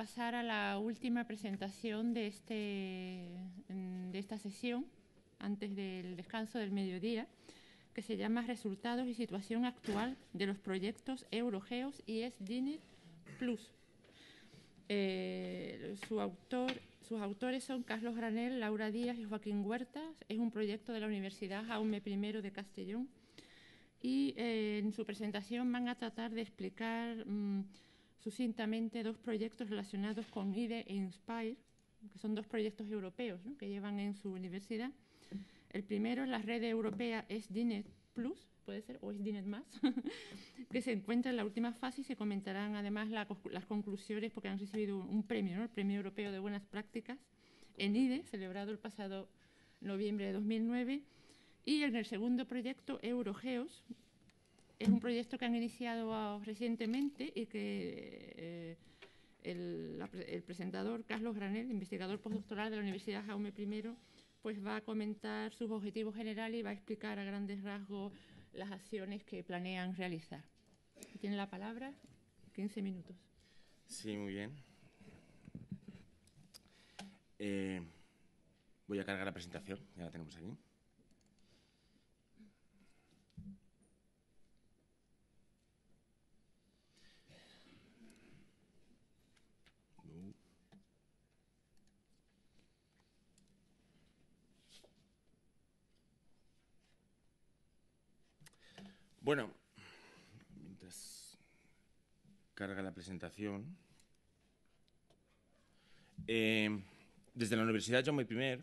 pasar a la última presentación de, este, de esta sesión, antes del descanso del mediodía, que se llama Resultados y situación actual de los proyectos Eurogeos y ESDINIT Plus. Eh, su autor, sus autores son Carlos Granel, Laura Díaz y Joaquín Huertas. Es un proyecto de la Universidad Jaume I de Castellón. Y eh, en su presentación van a tratar de explicar mm, sucintamente dos proyectos relacionados con IDE e INSPIRE, que son dos proyectos europeos que llevan en su universidad. El primero, la red europea SDINET Plus, puede ser, o SDINET Más, que se encuentra en la última fase y se comentarán además las conclusiones porque han recibido un premio, el Premio Europeo de Buenas Prácticas en IDE, celebrado el pasado noviembre de 2009. Y en el segundo proyecto, Eurogeos, es un proyecto que han iniciado recientemente y que eh, el, presentador Carlos Granel, investigador postdoctoral de la Universidad Jaume I, pues va a comentar sus objetivos generales y va a explicar a grandes rasgos las acciones que planean realizar. Tiene la palabra, 15 minutos. Sí, muy bien. Eh, voy a cargar la presentación, ya la tenemos aquí. Bueno, mientras carga la presentación. Eh, desde la Universidad May I,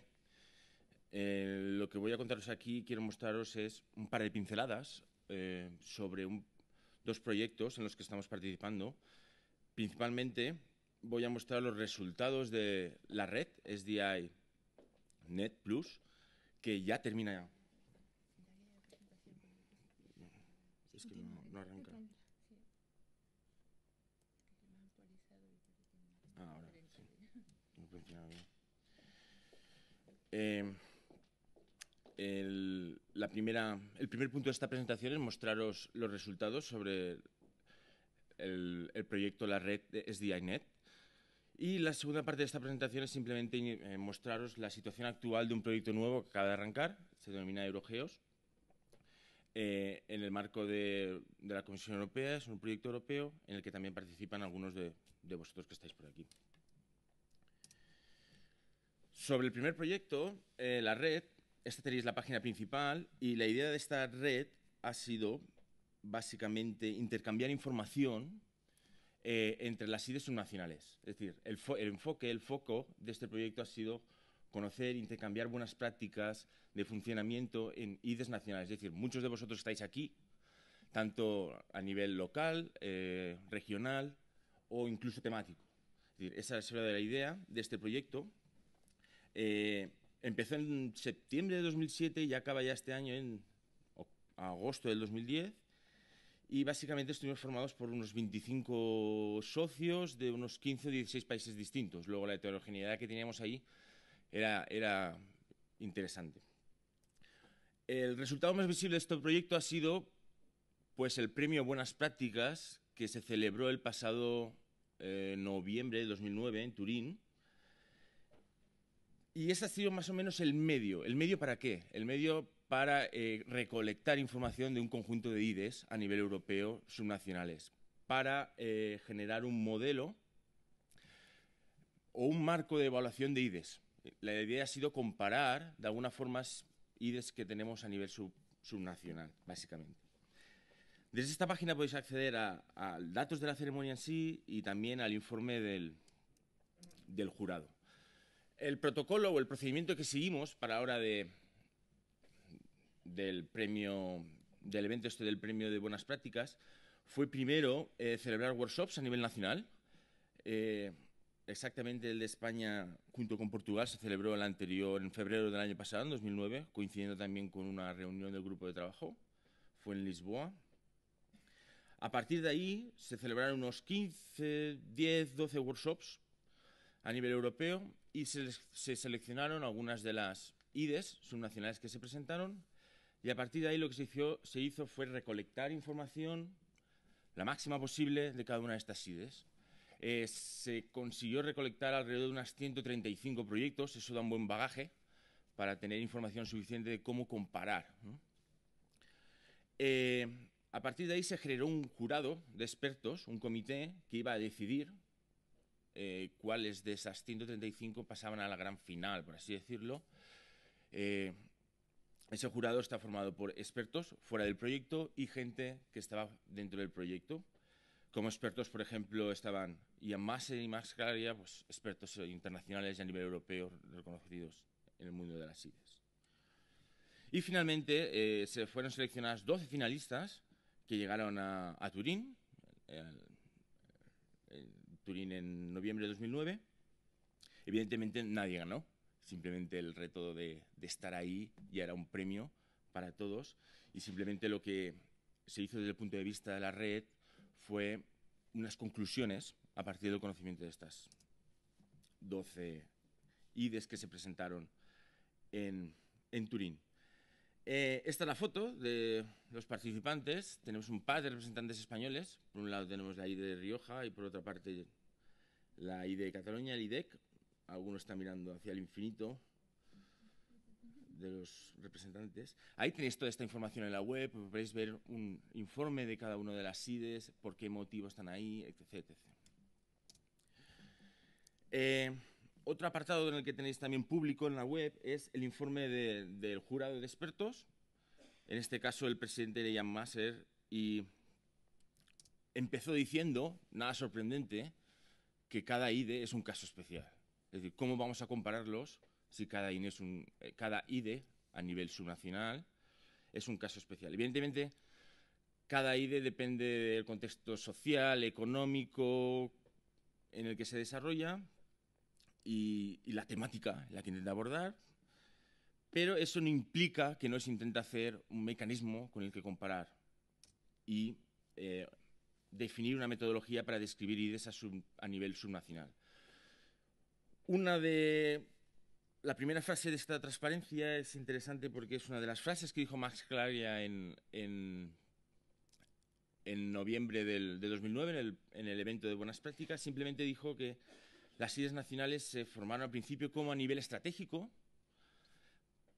eh, lo que voy a contaros aquí, quiero mostraros es un par de pinceladas eh, sobre dos proyectos en los que estamos participando. Principalmente voy a mostrar los resultados de la red SDI Net Plus, que ya termina no, arranca. Ah, pues, em, el, la primera, el primer punto de esta presentación es mostraros los resultados sobre el, proyecto La Red SDINet. Y la segunda parte de esta presentación es simplemente eh, mostraros la situación actual de un proyecto nuevo que acaba de arrancar, se denomina Eurogeos, eh, en el marco de, la Comisión Europea, es un proyecto europeo en el que también participan algunos de, vosotros que estáis por aquí. Sobre el primer proyecto, eh, la red, esta tenéis la página principal y la idea de esta red ha sido básicamente intercambiar información eh, entre las ideas subnacionales. Es decir, el, el, enfoque, el foco de este proyecto ha sido conocer, intercambiar buenas prácticas de funcionamiento en IDES nacionales. Es decir, muchos de vosotros estáis aquí, tanto a nivel local, eh, regional o incluso temático. esa es la idea de este proyecto. Eh, empezó en septiembre de 2007 y acaba ya este año en agosto del 2010. Y básicamente estuvimos formados por unos 25 socios de unos 15 o 16 países distintos. Luego la heterogeneidad que teníamos ahí era, interesante. El resultado más visible de este proyecto ha sido pues, el premio Buenas Prácticas que se celebró el pasado eh, noviembre de 2009 en Turín. Y ese ha sido más o menos el medio. ¿El medio para qué? El medio para eh, recolectar información de un conjunto de IDES a nivel europeo subnacionales, para eh, generar un modelo o un marco de evaluación de IDES la idea ha sido comparar, de alguna forma, IDES que tenemos a nivel subnacional, básicamente. Desde esta página podéis acceder a, datos de la ceremonia en sí y también al informe del, jurado. El protocolo o el procedimiento que seguimos para la hora de, del premio del evento este del premio de buenas prácticas fue primero eh, celebrar workshops a nivel nacional. Eh, exactamente el de España junto con Portugal se celebró el anterior, en febrero del año pasado, en 2009, coincidiendo también con una reunión del grupo de trabajo. Fue en Lisboa. A partir de ahí se celebraron unos 15, 10, 12 workshops a nivel europeo y se, seleccionaron algunas de las IDES subnacionales que se presentaron y a partir de ahí lo que se hizo, se hizo fue recolectar información la máxima posible de cada una de estas IDES. Eh, se consiguió recolectar alrededor de unas 135 proyectos, eso da un buen bagaje para tener información suficiente de cómo comparar. Eh, a partir de ahí se generó un jurado de expertos, un comité que iba a decidir eh, cuáles de esas 135 pasaban a la gran final, por así decirlo. ese jurado está formado por expertos fuera del proyecto y gente que estaba dentro del proyecto. Como expertos, por ejemplo, estaban Ian más y más Claria, pues, expertos internacionales y a nivel europeo reconocidos en el mundo de las ideas. Y finalmente eh, se fueron seleccionadas 12 finalistas que llegaron a, Turín, Turín en noviembre de 2009. Evidentemente nadie ganó, simplemente el reto de, de, estar ahí ya era un premio para todos y simplemente lo que se hizo desde el punto de vista de la red fue unas conclusiones a partir del conocimiento de estas 12 IDES que se presentaron en, Turín. Eh, esta es la foto de los participantes. Tenemos un par de representantes españoles. Por un lado tenemos la ID de Rioja y por otra parte la ID de Cataluña, el IDEC. Alguno está mirando hacia el infinito, de los representantes. Ahí tenéis toda esta información en la web, podéis ver un informe de cada una de las IDEs, por qué motivo están ahí, etc. Eh, otro apartado en el que tenéis también público en la web es el informe del jurado de expertos, en este caso el presidente Ian Maser, y empezó diciendo, nada sorprendente, que cada IDE es un caso especial. Es decir, ¿cómo vamos a compararlos? si cada INE es un, eh, cada IDE a nivel subnacional es un caso especial. Evidentemente, cada IDE depende del contexto social, económico en el que se desarrolla y, la temática en la que intenta abordar, pero eso no implica que no se intenta hacer un mecanismo con el que comparar y eh, definir una metodología para describir IDEs a, a nivel subnacional. Una de la primera frase de esta transparencia es interesante porque es una de las frases que dijo Max Claria en, noviembre de 2009 en el, en el evento de Buenas Prácticas. Simplemente dijo que las ideas nacionales se formaron al principio como a nivel estratégico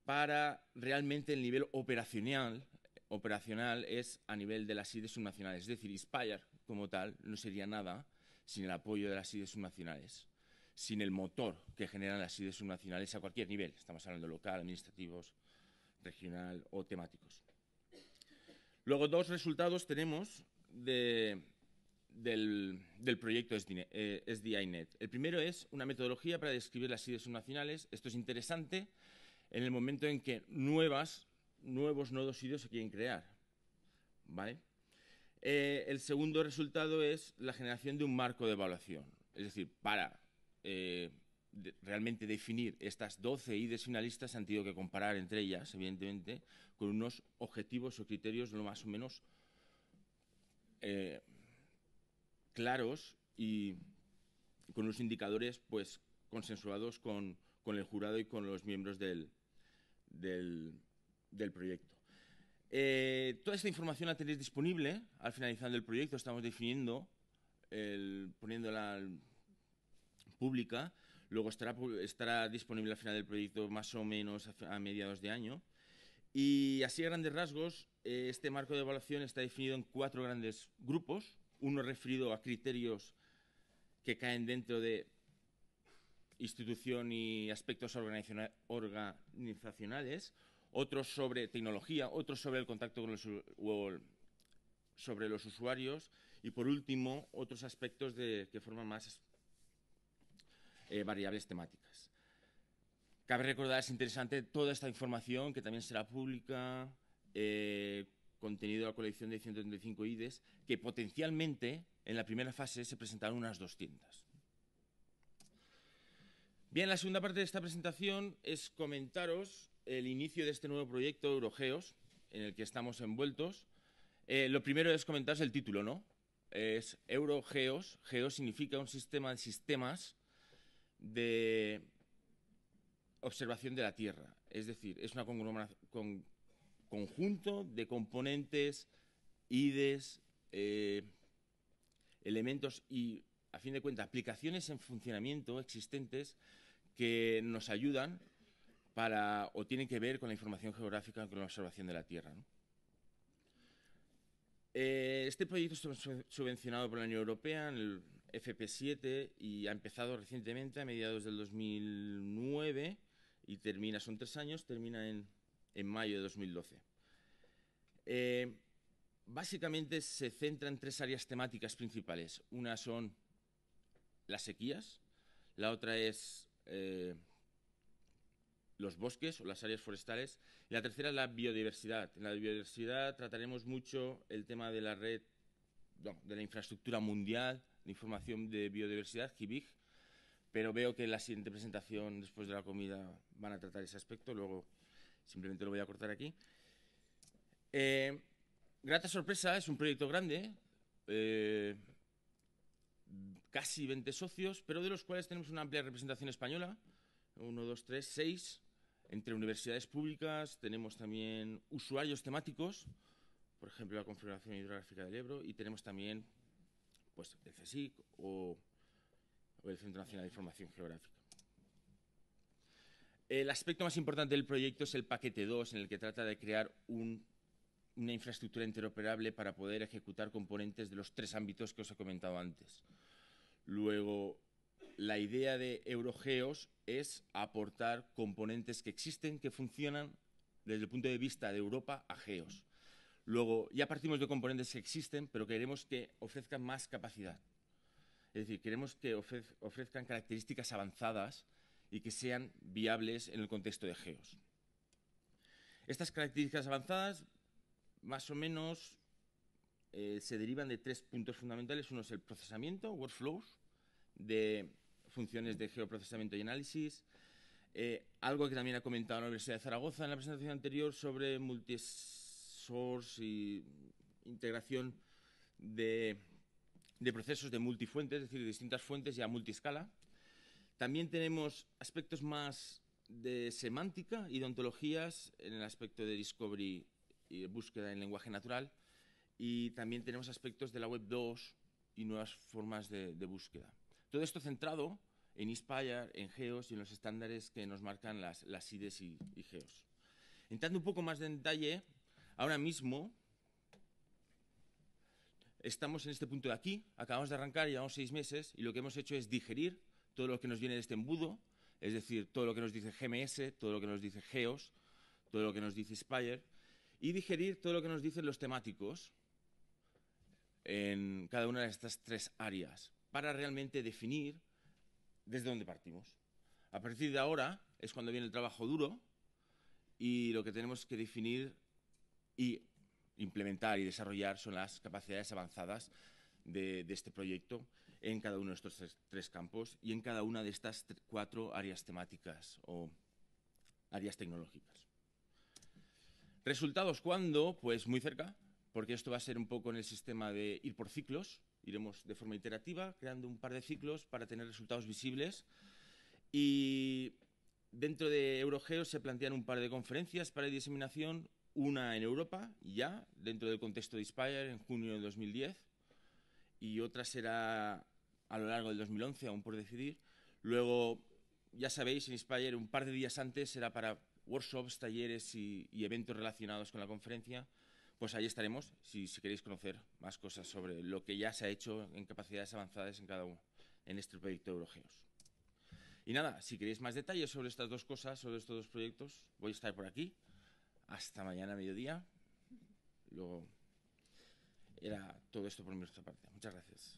para realmente el nivel operacional, operacional es a nivel de las ideas subnacionales. Es decir, Inspire como tal no sería nada sin el apoyo de las ideas subnacionales sin el motor que generan las ideas subnacionales a cualquier nivel. Estamos hablando local, administrativos, regional o temáticos. Luego, dos resultados tenemos del, proyecto SDINet. Eh, e el primero es una metodología para describir las ideas subnacionales. Esto es interesante en el momento en que nuevas, nuevos nodos IDEO se quieren crear. Eh, el segundo resultado es la generación de un marco de evaluación. Es decir, para eh, realmente definir estas 12 IDES finalistas han tenido que comparar entre ellas, evidentemente, con unos objetivos o criterios lo más o menos eh, claros y con unos indicadores pues consensuados con, el jurado y con los miembros del, proyecto. Eh, toda esta información la tenéis disponible al finalizar el proyecto. Estamos definiendo, el, poniéndola al pública, luego estará, estará disponible al final del proyecto más o menos a, mediados de año. Y así a grandes rasgos, eh, este marco de evaluación está definido en cuatro grandes grupos, uno referido a criterios que caen dentro de institución y aspectos organizacionales, otros sobre tecnología, otros sobre el contacto con los, usuarios y, por último, otros aspectos que forman más eh, variables temáticas. Cabe recordar, es interesante, toda esta información que también será pública, eh, contenido de la colección de 135 IDES, que potencialmente en la primera fase se presentaron unas 200. Bien, la segunda parte de esta presentación es comentaros el inicio de este nuevo proyecto Eurogeos, en el que estamos envueltos. Eh, lo primero es comentaros el título, ¿no? Es Eurogeos. Geos significa un sistema de sistemas de observación de la Tierra. Es decir, es un con, conjunto de componentes, IDES, eh, elementos y, a fin de cuentas, aplicaciones en funcionamiento existentes que nos ayudan para o tienen que ver con la información geográfica, con la observación de la Tierra. Eh, este proyecto está subvencionado por la Unión Europea en el FP7 y ha empezado recientemente a mediados del 2009 y termina, son tres años, termina en, mayo de 2012. Eh, básicamente se centra en tres áreas temáticas principales. Una son las sequías, la otra es eh, los bosques o las áreas forestales, y la tercera es la biodiversidad. En la biodiversidad trataremos mucho el tema de la red, de la infraestructura mundial, información de biodiversidad, GIBIG, pero veo que en la siguiente presentación, después de la comida, van a tratar ese aspecto, luego simplemente lo voy a cortar aquí. Eh, grata sorpresa, es un proyecto grande, eh, casi 20 socios, pero de los cuales tenemos una amplia representación española, 1, 2, 3, 6, entre universidades públicas, tenemos también usuarios temáticos, por ejemplo, la Confederación Hidrográfica del Ebro, y tenemos también pues el CSIC o, el Centro Nacional de Información Geográfica. El aspecto más importante del proyecto es el paquete 2, en el que trata de crear una infraestructura interoperable para poder ejecutar componentes de los tres ámbitos que os he comentado antes. Luego, la idea de Eurogeos es aportar componentes que existen, que funcionan desde el punto de vista de Europa a Geos. Luego, ya partimos de componentes que existen, pero queremos que ofrezcan más capacidad. Es decir, queremos que ofrezcan características avanzadas y que sean viables en el contexto de GEOS. Estas características avanzadas, más o menos, eh, se derivan de tres puntos fundamentales. Uno es el procesamiento, workflows, de funciones de geoprocesamiento y análisis. Eh, algo que también ha comentado la Universidad de Zaragoza en la presentación anterior sobre multis source y integración de, procesos de multifuentes, es decir, de distintas fuentes y a multiscala. También tenemos aspectos más de semántica y de ontologías en el aspecto de discovery y búsqueda en lenguaje natural. Y también tenemos aspectos de la web 2 y nuevas formas de, búsqueda. Todo esto centrado en Inspire, en GEOS y en los estándares que nos marcan las, las IDES y, y GEOS. Entrando un poco más en detalle Ahora mismo estamos en este punto de aquí, acabamos de arrancar, llevamos seis meses y lo que hemos hecho es digerir todo lo que nos viene de este embudo, es decir, todo lo que nos dice GMS, todo lo que nos dice Geos, todo lo que nos dice Spire, y digerir todo lo que nos dicen los temáticos en cada una de estas tres áreas, para realmente definir desde dónde partimos. A partir de ahora es cuando viene el trabajo duro y lo que tenemos que definir y implementar y desarrollar son las capacidades avanzadas de, este proyecto en cada uno de estos tres, campos y en cada una de estas cuatro áreas temáticas o áreas tecnológicas. ¿Resultados cuándo? Pues muy cerca, porque esto va a ser un poco en el sistema de ir por ciclos. Iremos de forma iterativa, creando un par de ciclos para tener resultados visibles. Y dentro de Eurogeo se plantean un par de conferencias para diseminación, una en Europa, ya, dentro del contexto de Inspire, en junio de 2010, y otra será a lo largo del 2011, aún por decidir. Luego, ya sabéis, en Inspire, un par de días antes será para workshops, talleres y, eventos relacionados con la conferencia. Pues ahí estaremos, si, si, queréis conocer más cosas sobre lo que ya se ha hecho en capacidades avanzadas en cada uno, en este proyecto de Eurogeos. Y nada, si queréis más detalles sobre estas dos cosas, sobre estos dos proyectos, voy a estar por aquí hasta mañana a mediodía. Luego era todo esto por nuestra parte. Muchas gracias.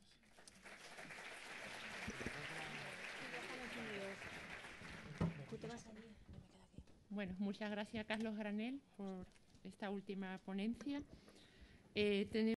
Bueno, muchas gracias Carlos Granel por esta última ponencia. Eh,